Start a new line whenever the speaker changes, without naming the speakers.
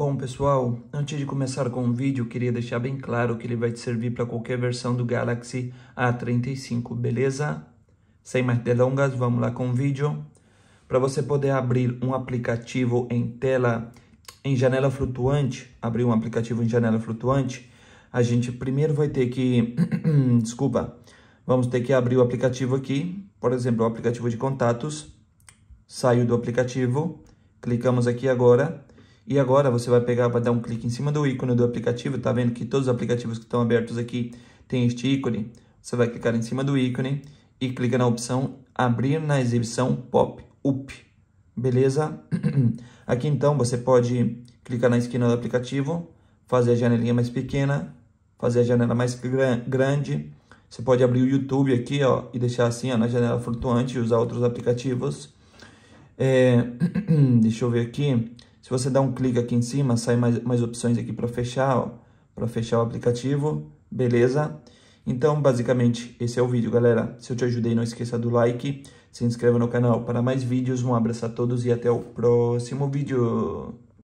Bom, pessoal, antes de começar com o vídeo, queria deixar bem claro que ele vai te servir para qualquer versão do Galaxy A35, beleza? Sem mais delongas, vamos lá com o vídeo. Para você poder abrir um aplicativo em tela, em janela flutuante, abrir um aplicativo em janela flutuante, a gente primeiro vai ter que, desculpa, vamos ter que abrir o aplicativo aqui, por exemplo, o aplicativo de contatos, saiu do aplicativo, clicamos aqui agora, e agora você vai pegar, vai dar um clique em cima do ícone do aplicativo, tá vendo que todos os aplicativos que estão abertos aqui tem este ícone. Você vai clicar em cima do ícone e clica na opção abrir na exibição pop-up, beleza? Aqui então você pode clicar na esquina do aplicativo, fazer a janelinha mais pequena, fazer a janela mais gran grande. Você pode abrir o YouTube aqui, ó, e deixar assim, ó, na janela flutuante e usar outros aplicativos. É, deixa eu ver aqui. Se você dá um clique aqui em cima, sai mais, mais opções aqui para fechar, para fechar o aplicativo, beleza? Então, basicamente, esse é o vídeo, galera. Se eu te ajudei, não esqueça do like, se inscreva no canal para mais vídeos. Um abraço a todos e até o próximo vídeo.